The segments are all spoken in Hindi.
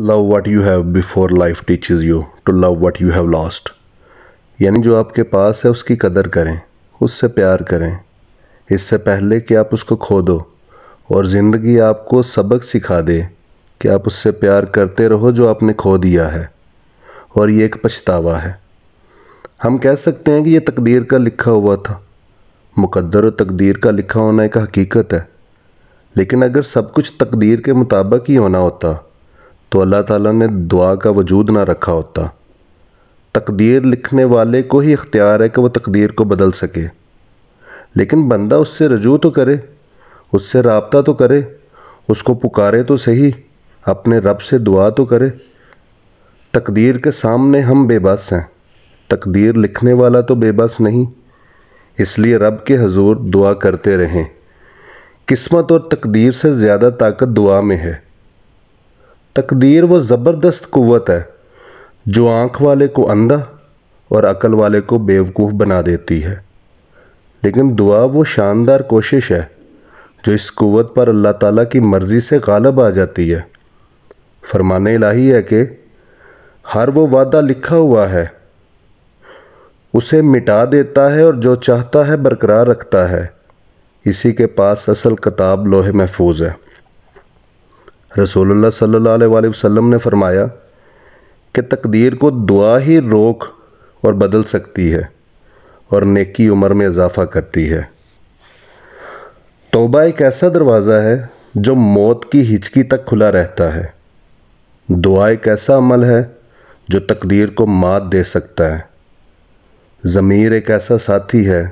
love what you have before life teaches you to love what you have lost यानी जो आपके पास है उसकी कदर करें उससे प्यार करें इससे पहले कि आप उसको खो दो और ज़िंदगी आपको सबक सिखा दे कि आप उससे प्यार करते रहो जो आपने खो दिया है और ये एक पछतावा है हम कह सकते हैं कि ये तकदीर का लिखा हुआ था मुकद्दर और तकदीर का लिखा होना एक हकीकत है लेकिन अगर सब कुछ तकदीर के मुताबिक ही होना होता तो अल्लाह ताला ने दुआ का वजूद ना रखा होता तकदीर लिखने वाले को ही इख्तियार है कि वह तकदीर को बदल सके लेकिन बंदा उससे रजू तो करे उससे रबता तो करे उसको पुकारे तो सही अपने रब से दुआ तो करे तकदीर के सामने हम बेबस हैं तकदीर लिखने वाला तो बेबस नहीं इसलिए रब के हजूर दुआ करते रहें किस्मत और तकदीर से ज़्यादा ताकत दुआ में है तकदीर वो ज़बरदस्त क़वत है जो आँख वाले को अंधा और अकल वाले को बेवकूफ़ बना देती है लेकिन दुआ वो शानदार कोशिश है जो इस क़वत पर अल्लाह ताला की मर्ज़ी से गालब आ जाती है फरमान इलाही है कि हर वो वादा लिखा हुआ है उसे मिटा देता है और जो चाहता है बरकरार रखता है इसी के पास असल किताब लोहे महफूज है रसोल्ला सल्ला वसम ने फरमाया कि तकदीर को दुआ ही रोक और बदल सकती है और नेकी उम्र में इजाफा करती है तोबा एक ऐसा दरवाज़ा है जो मौत की हिचकी तक खुला रहता है दुआ एक ऐसा अमल है जो तकदीर को मात दे सकता है ज़मीर एक ऐसा साथी है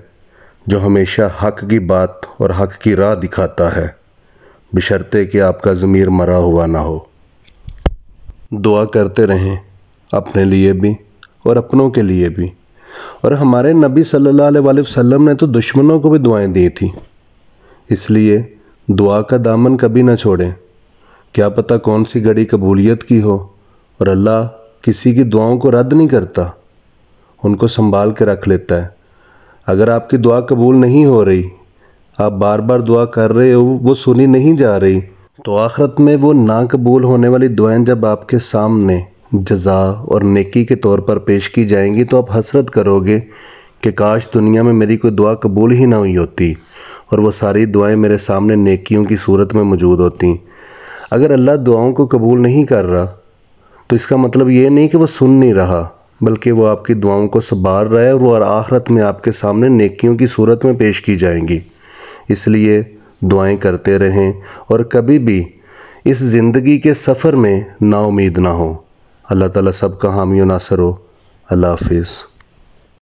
जो हमेशा हक की बात और हक की राह दिखाता है बशर्ते कि आपका ज़मीर मरा हुआ ना हो दुआ करते रहें अपने लिए भी और अपनों के लिए भी और हमारे नबी सल्लल्लाहु अलैहि वसल्लम ने तो दुश्मनों को भी दुआएं दी थी इसलिए दुआ का दामन कभी ना छोड़ें क्या पता कौन सी घड़ी कबूलियत की हो और अल्लाह किसी की दुआओं को रद्द नहीं करता उनको संभाल के रख लेता है अगर आपकी दुआ कबूल नहीं हो रही आप बार बार दुआ कर रहे हो वो सुनी नहीं जा रही तो आखरत में वो नाकबूल होने वाली दुआएं जब आपके सामने जजा और नेकी के तौर पर पेश की जाएंगी तो आप हसरत करोगे कि काश दुनिया में मेरी कोई दुआ कबूल ही ना हुई होती और वो सारी दुआएं मेरे सामने नेकियों की सूरत में मौजूद होती अगर अल्लाह दुआओं को कबूल नहीं कर रहा तो इसका मतलब ये नहीं कि वो सुन नहीं रहा बल्कि वो आपकी दुआओं को संभाल रहा है और वो आखरत में आपके सामने नेकियों की सूरत में पेश की जाएंगी इसलिए दुआएं करते रहें और कभी भी इस ज़िंदगी के सफ़र में नाउमीद ना हो अल्लाह ताला सब का हामी नासर हो अल्लाह हाफिज़